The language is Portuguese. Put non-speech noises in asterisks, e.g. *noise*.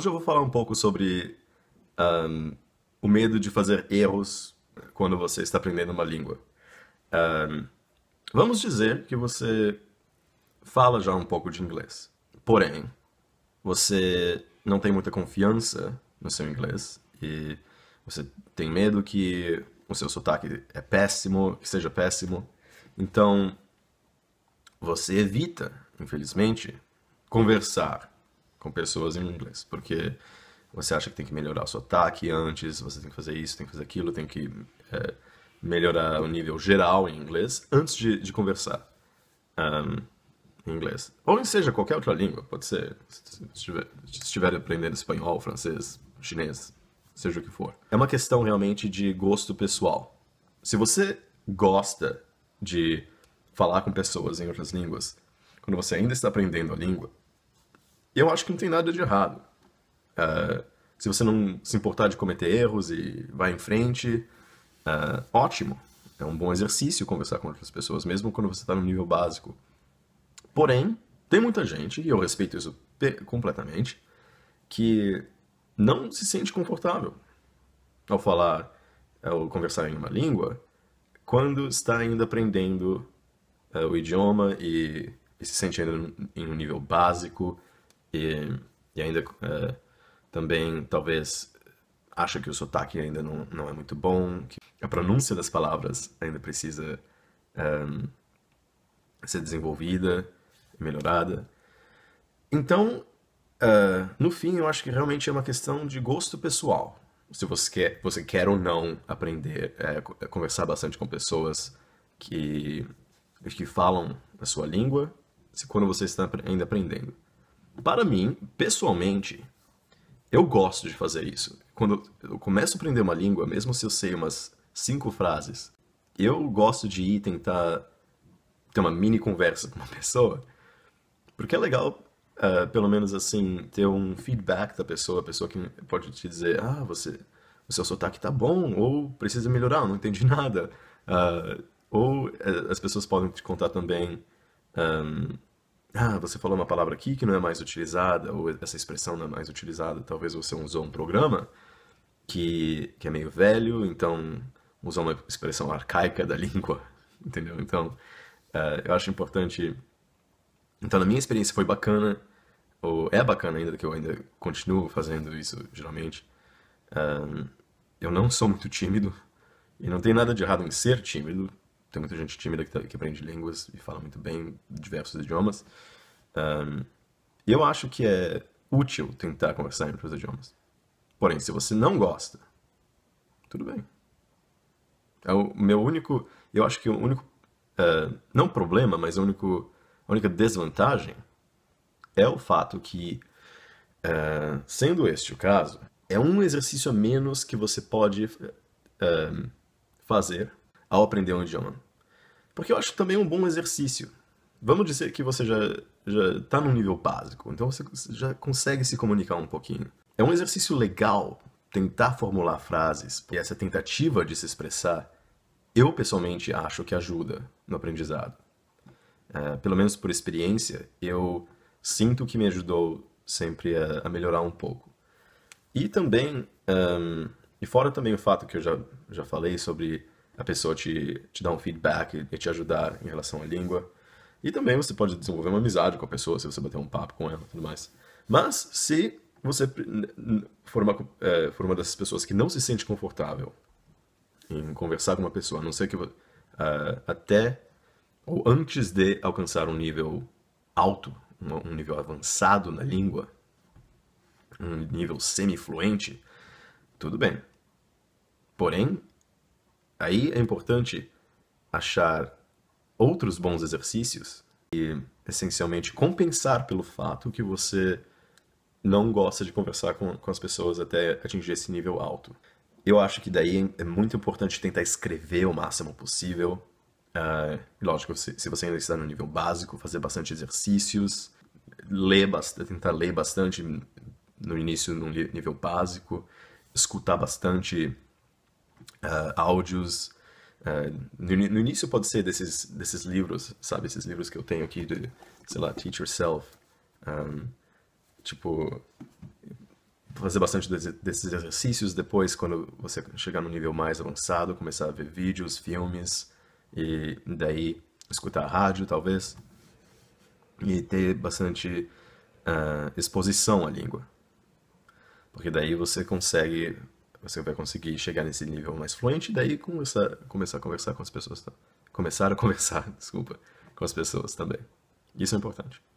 hoje eu vou falar um pouco sobre um, o medo de fazer erros quando você está aprendendo uma língua. Um, vamos dizer que você fala já um pouco de inglês, porém, você não tem muita confiança no seu inglês e você tem medo que o seu sotaque é péssimo, que seja péssimo. Então, você evita, infelizmente, conversar com pessoas em inglês, porque você acha que tem que melhorar o seu ataque antes, você tem que fazer isso, tem que fazer aquilo, tem que é, melhorar o nível geral em inglês antes de, de conversar um, em inglês. Ou seja, qualquer outra língua, pode ser, se estiver aprendendo espanhol, francês, chinês, seja o que for. É uma questão realmente de gosto pessoal. Se você gosta de falar com pessoas em outras línguas, quando você ainda está aprendendo a língua, eu acho que não tem nada de errado. Uh, se você não se importar de cometer erros e vai em frente, uh, ótimo. É um bom exercício conversar com outras pessoas, mesmo quando você está no nível básico. Porém, tem muita gente, e eu respeito isso completamente, que não se sente confortável ao falar, ao conversar em uma língua, quando está ainda aprendendo uh, o idioma e, e se sente ainda em um nível básico e, e ainda eh, também talvez acha que o sotaque ainda não, não é muito bom, que a pronúncia das palavras ainda precisa um, eh, ser desenvolvida, melhorada. Então, uh, no fim, eu acho que realmente é uma questão de gosto pessoal. Se você quer, você quer ou não aprender, é, conversar bastante com pessoas que, que falam a sua língua, se quando você está ainda aprendendo. Para mim, pessoalmente, eu gosto de fazer isso. Quando eu começo a aprender uma língua, mesmo se eu sei umas cinco frases, eu gosto de ir tentar ter uma mini conversa com uma *laughs* pessoa, porque é legal, uh, pelo menos assim, ter um feedback da pessoa, a pessoa que pode te dizer, ah, você, o seu sotaque tá bom, ou precisa melhorar, não entendi nada. Uh, ou uh, as pessoas podem te contar também um, ah, você falou uma palavra aqui que não é mais utilizada, ou essa expressão não é mais utilizada, talvez você usou um programa que, que é meio velho, então usou uma expressão arcaica da *laughs* língua, entendeu? Então, uh, eu acho importante. Então, na minha experiência foi bacana, ou é bacana ainda, que eu ainda continuo fazendo isso, geralmente. Uh, eu não sou muito tímido, e não tem nada de errado em ser tímido, tem muita gente tímida que, tá, que aprende línguas e fala muito bem diversos idiomas. Um, eu acho que é útil tentar conversar em outros idiomas. Porém, se você não gosta, tudo bem. É o meu único, eu acho que o único, uh, não problema, mas o único, a única desvantagem é o fato que, uh, sendo este o caso, é um exercício a menos que você pode uh, fazer ao aprender um idioma. Porque eu acho também um bom exercício. Vamos dizer que você já já está num nível básico, então você já consegue se comunicar um pouquinho. É um exercício legal tentar formular frases e essa tentativa de se expressar, eu pessoalmente acho que ajuda no aprendizado. É, pelo menos por experiência, eu sinto que me ajudou sempre a, a melhorar um pouco. E também, um, e fora também o fato que eu já, já falei sobre a pessoa te, te dar um feedback e, te ajudar em relação à língua. E também você pode desenvolver uma amizade com a pessoa, se você bater um papo com ela e tudo mais. Mas se você for uma, é, for uma dessas pessoas que não se sente confortável em conversar com uma pessoa, a não ser que uh, até ou antes de alcançar um nível alto, um, um nível avançado na língua, um nível semifluente, tudo bem. Porém, Aí é importante achar outros bons exercícios e, essencialmente, compensar pelo fato que você não gosta de conversar com, com as pessoas até atingir esse nível alto. Eu acho que daí é muito importante tentar escrever o máximo possível. Uh, lógico, se, se você ainda está no nível básico, fazer bastante exercícios, ler bastante, tentar ler bastante no início, no nível básico, escutar bastante uh, áudios. Uh, no, no, início pode ser desses, desses livros, sabe? Esses livros que eu tenho aqui de, sei lá, Teach Yourself. Um, tipo, fazer bastante desses exercícios. Depois, quando você chegar no nível mais avançado, começar a ver vídeos, filmes e daí escutar rádio, talvez. E ter bastante uh, exposição à língua. Porque daí você consegue você vai conseguir chegar nesse nível mais fluente e daí começar, começar a conversar com as pessoas. Tá? Começar a conversar, *laughs* desculpa, com as pessoas também. Isso é importante.